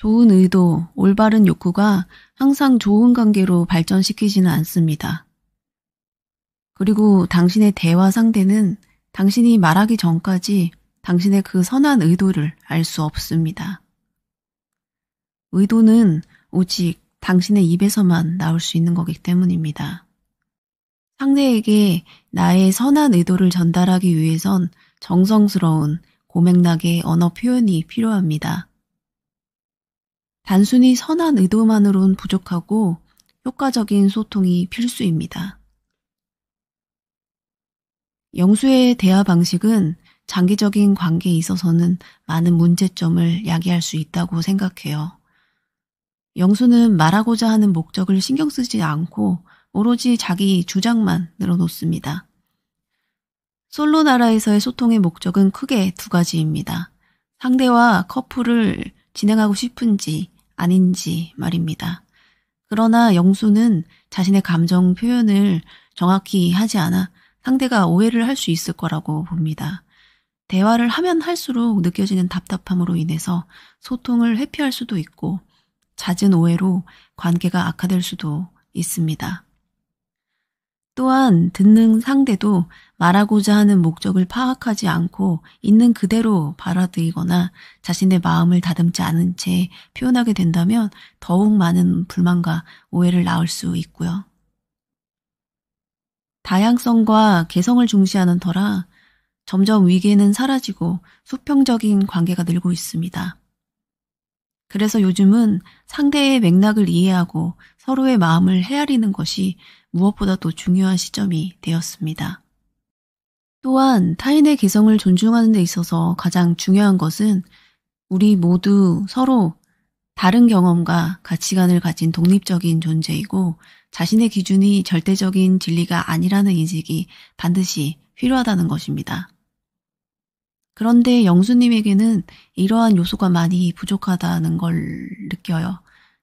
좋은 의도, 올바른 욕구가 항상 좋은 관계로 발전시키지는 않습니다. 그리고 당신의 대화 상대는 당신이 말하기 전까지 당신의 그 선한 의도를 알 수 없습니다. 의도는 오직 당신의 입에서만 나올 수 있는 거기 때문입니다. 상대에게 나의 선한 의도를 전달하기 위해선 정성스러운 고맥락의 언어 표현이 필요합니다. 단순히 선한 의도만으론 부족하고 효과적인 소통이 필수입니다. 영수의 대화 방식은 장기적인 관계에 있어서는 많은 문제점을 야기할 수 있다고 생각해요. 영수는 말하고자 하는 목적을 신경 쓰지 않고 오로지 자기 주장만 늘어놓습니다. 솔로 나라에서의 소통의 목적은 크게 두 가지입니다. 상대와 커플을 진행하고 싶은지 아닌지 말입니다. 그러나 영수는 자신의 감정 표현을 정확히 하지 않아 상대가 오해를 할 수 있을 거라고 봅니다. 대화를 하면 할수록 느껴지는 답답함으로 인해서 소통을 회피할 수도 있고 잦은 오해로 관계가 악화될 수도 있습니다. 또한 듣는 상대도 말하고자 하는 목적을 파악하지 않고 있는 그대로 받아들이거나 자신의 마음을 다듬지 않은 채 표현하게 된다면 더욱 많은 불만과 오해를 낳을 수 있고요. 다양성과 개성을 중시하는 터라 점점 위계는 사라지고 수평적인 관계가 늘고 있습니다. 그래서 요즘은 상대의 맥락을 이해하고 서로의 마음을 헤아리는 것이 무엇보다도 중요한 시점이 되었습니다. 또한 타인의 개성을 존중하는 데 있어서 가장 중요한 것은 우리 모두 서로 다른 경험과 가치관을 가진 독립적인 존재이고 자신의 기준이 절대적인 진리가 아니라는 인식이 반드시 필요하다는 것입니다. 그런데 영수님에게는 이러한 요소가 많이 부족하다는 걸 느껴요.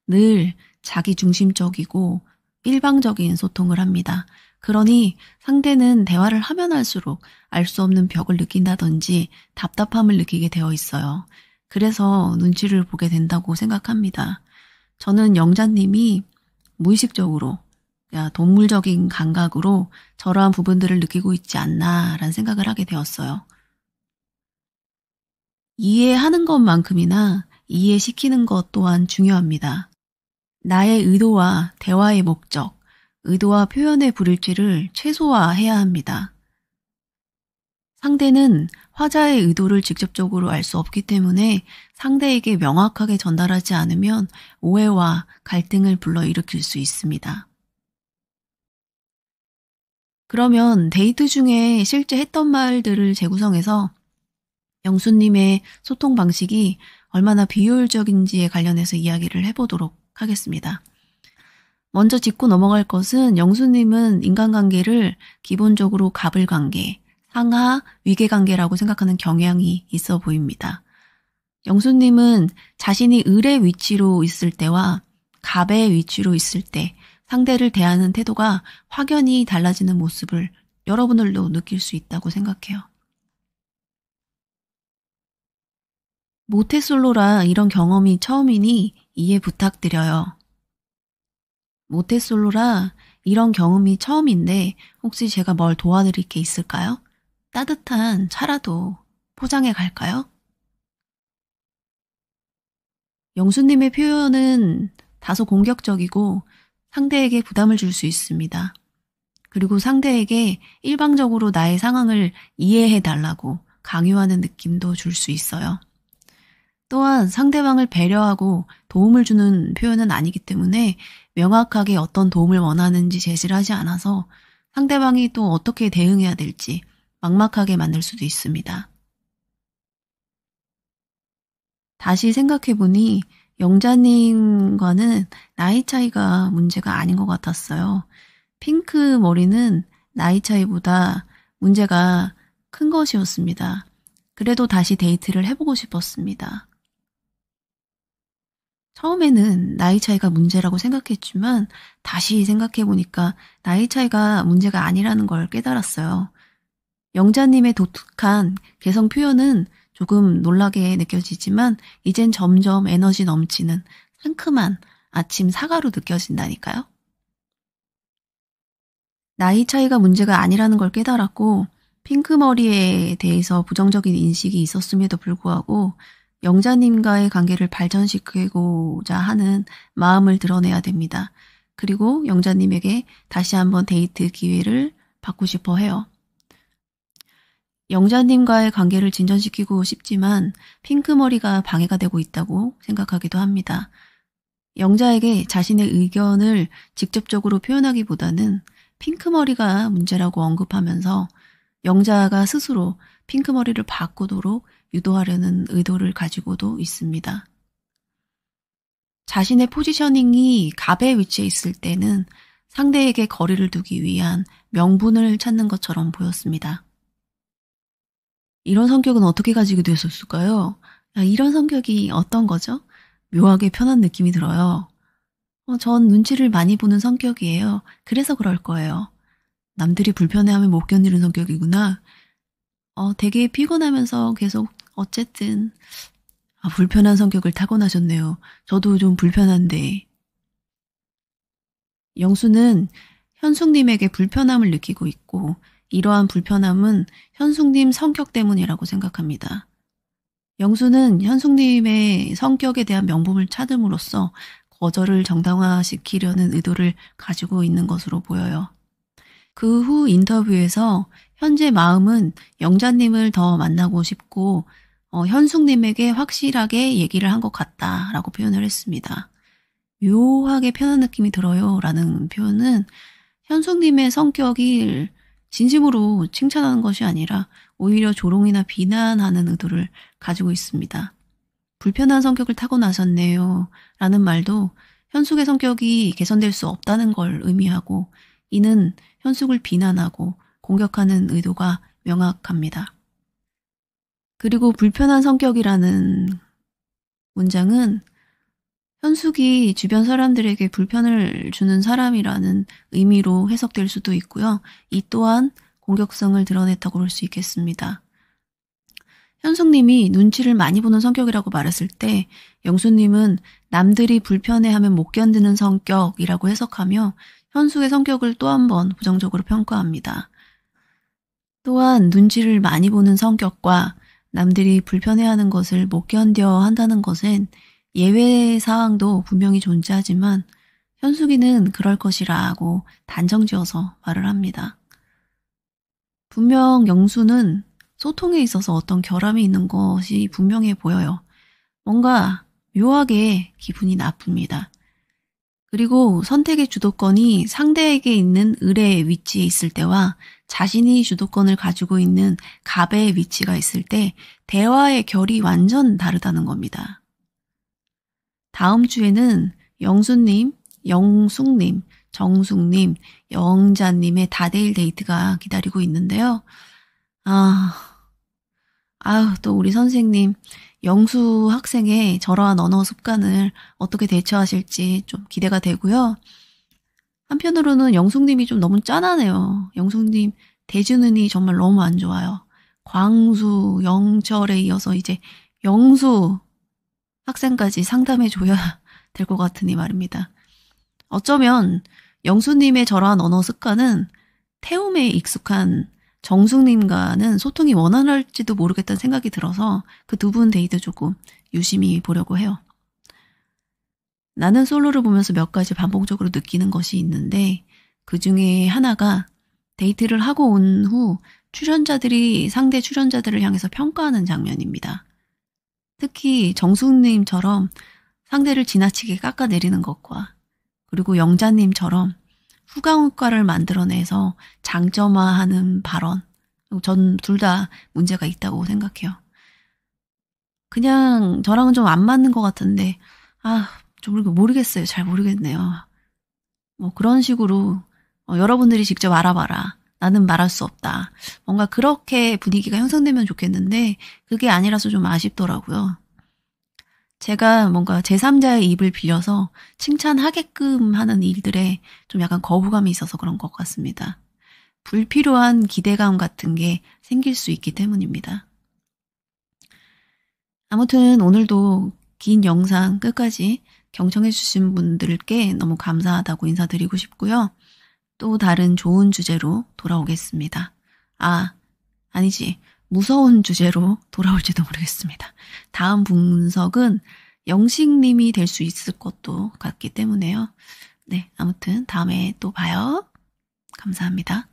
늘 자기 중심적이고 일방적인 소통을 합니다. 그러니 상대는 대화를 하면 할수록 알 수 없는 벽을 느낀다든지 답답함을 느끼게 되어 있어요. 그래서 눈치를 보게 된다고 생각합니다. 저는 영자님이 무의식적으로 동물적인 감각으로 저러한 부분들을 느끼고 있지 않나라는 생각을 하게 되었어요. 이해하는 것만큼이나 이해시키는 것 또한 중요합니다. 나의 의도와 대화의 목적, 의도와 표현의 불일치를 최소화해야 합니다. 상대는 화자의 의도를 직접적으로 알 수 없기 때문에 상대에게 명확하게 전달하지 않으면 오해와 갈등을 불러일으킬 수 있습니다. 그러면 데이트 중에 실제 했던 말들을 재구성해서 영수님의 소통 방식이 얼마나 비효율적인지에 관련해서 이야기를 해보도록 하겠습니다. 먼저 짚고 넘어갈 것은 영수님은 인간관계를 기본적으로 갑을관계, 상하, 위계관계라고 생각하는 경향이 있어 보입니다. 영수님은 자신이 을의 위치로 있을 때와 갑의 위치로 있을 때 상대를 대하는 태도가 확연히 달라지는 모습을 여러분들도 느낄 수 있다고 생각해요. 모태솔로라 이런 경험이 처음이니 이해 부탁드려요. 모태솔로라 이런 경험이 처음인데 혹시 제가 뭘 도와드릴 게 있을까요? 따뜻한 차라도 포장해 갈까요? 영수님의 표현은 다소 공격적이고 상대에게 부담을 줄 수 있습니다. 그리고 상대에게 일방적으로 나의 상황을 이해해 달라고 강요하는 느낌도 줄 수 있어요. 또한 상대방을 배려하고 도움을 주는 표현은 아니기 때문에 명확하게 어떤 도움을 원하는지 제시를 하지 않아서 상대방이 또 어떻게 대응해야 될지 막막하게 만들 수도 있습니다. 다시 생각해보니 영자님과는 나이 차이가 문제가 아닌 것 같았어요. 핑크 머리는 나이 차이보다 문제가 큰 것이었습니다. 그래도 다시 데이트를 해보고 싶었습니다. 처음에는 나이 차이가 문제라고 생각했지만 다시 생각해보니까 나이 차이가 문제가 아니라는 걸 깨달았어요. 영자님의 독특한 개성 표현은 조금 놀라게 느껴지지만 이젠 점점 에너지 넘치는 상큼한 아침 사과로 느껴진다니까요. 나이 차이가 문제가 아니라는 걸 깨달았고 핑크머리에 대해서 부정적인 인식이 있었음에도 불구하고 영자님과의 관계를 발전시키고자 하는 마음을 드러내야 됩니다. 그리고 영자님에게 다시 한번 데이트 기회를 받고 싶어 해요. 영자님과의 관계를 진전시키고 싶지만 핑크머리가 방해가 되고 있다고 생각하기도 합니다. 영자에게 자신의 의견을 직접적으로 표현하기보다는 핑크머리가 문제라고 언급하면서 영자가 스스로 핑크머리를 바꾸도록 유도하려는 의도를 가지고도 있습니다. 자신의 포지셔닝이 갑의 위치에 있을 때는 상대에게 거리를 두기 위한 명분을 찾는 것처럼 보였습니다. 이런 성격은 어떻게 가지게 되었을까요? 이런 성격이 어떤 거죠? 묘하게 편한 느낌이 들어요. 어, 전 눈치를 많이 보는 성격이에요. 그래서 그럴 거예요. 남들이 불편해하면 못 견디는 성격이구나. 어, 되게 피곤하면서 계속 어쨌든 아, 불편한 성격을 타고나셨네요. 저도 좀 불편한데. 영수는 현숙님에게 불편함을 느끼고 있고 이러한 불편함은 현숙님 성격 때문이라고 생각합니다. 영수는 현숙님의 성격에 대한 명분을 찾음으로써 거절을 정당화시키려는 의도를 가지고 있는 것으로 보여요. 그후 인터뷰에서 현재 마음은 영자님을 더 만나고 싶고 어, 현숙님에게 확실하게 얘기를 한 것 같다라고 표현을 했습니다. 묘하게 편한 느낌이 들어요라는 표현은 현숙님의 성격이 진심으로 칭찬하는 것이 아니라 오히려 조롱이나 비난하는 의도를 가지고 있습니다. 불편한 성격을 타고나셨네요. 라는 말도 현숙의 성격이 개선될 수 없다는 걸 의미하고 이는 현숙을 비난하고 공격하는 의도가 명확합니다. 그리고 불편한 성격이라는 문장은 현숙이 주변 사람들에게 불편을 주는 사람이라는 의미로 해석될 수도 있고요. 이 또한 공격성을 드러냈다고 볼 수 있겠습니다. 현숙님이 눈치를 많이 보는 성격이라고 말했을 때 영수님은 남들이 불편해하면 못 견디는 성격이라고 해석하며 현숙의 성격을 또 한 번 부정적으로 평가합니다. 또한 눈치를 많이 보는 성격과 남들이 불편해하는 것을 못 견뎌 한다는 것은 예외 상황도 분명히 존재하지만 현숙이는 그럴 것이라고 단정지어서 말을 합니다. 분명 영수는 소통에 있어서 어떤 결함이 있는 것이 분명해 보여요. 뭔가 묘하게 기분이 나쁩니다. 그리고 선택의 주도권이 상대에게 있는 을의 위치에 있을 때와 자신이 주도권을 가지고 있는 갑의 위치가 있을 때 대화의 결이 완전 다르다는 겁니다. 다음 주에는 영수님, 영숙님, 정숙님, 영자님의 다데일 데이트가 기다리고 있는데요. 아, 아우, 또 우리 선생님, 영수 학생의 저러한 언어 습관을 어떻게 대처하실지 좀 기대가 되고요. 한편으로는 영숙님이 좀 너무 짠하네요. 영숙님, 대준은이 정말 너무 안 좋아요. 광수, 영철에 이어서 이제 영수 학생까지 상담해줘야 될 것 같으니 말입니다. 어쩌면 영수님의 저러한 언어 습관은 태움에 익숙한 정숙님과는 소통이 원활할지도 모르겠다는 생각이 들어서 그 두 분 데이트 조금 유심히 보려고 해요. 나는 솔로를 보면서 몇 가지 반복적으로 느끼는 것이 있는데 그 중에 하나가 데이트를 하고 온 후 출연자들이 상대 출연자들을 향해서 평가하는 장면입니다. 특히 정숙님처럼 상대를 지나치게 깎아내리는 것과 그리고 영자님처럼 후광효과를 만들어내서 장점화하는 발언. 전 둘 다 문제가 있다고 생각해요. 그냥 저랑은 좀 안 맞는 것 같은데, 아, 좀 모르겠어요. 잘 모르겠네요. 뭐 그런 식으로 어, 여러분들이 직접 알아봐라. 나는 말할 수 없다. 뭔가 그렇게 분위기가 형성되면 좋겠는데, 그게 아니라서 좀 아쉽더라고요. 제가 뭔가 제3자의 입을 빌려서 칭찬하게끔 하는 일들에 좀 약간 거부감이 있어서 그런 것 같습니다. 불필요한 기대감 같은 게 생길 수 있기 때문입니다. 아무튼 오늘도 긴 영상 끝까지 경청해주신 분들께 너무 감사하다고 인사드리고 싶고요. 또 다른 좋은 주제로 돌아오겠습니다. 아, 아니지. 무서운 주제로 돌아올지도 모르겠습니다. 다음 분석은 영식님이 될 수 있을 것도 같기 때문에요. 네, 아무튼 다음에 또 봐요. 감사합니다.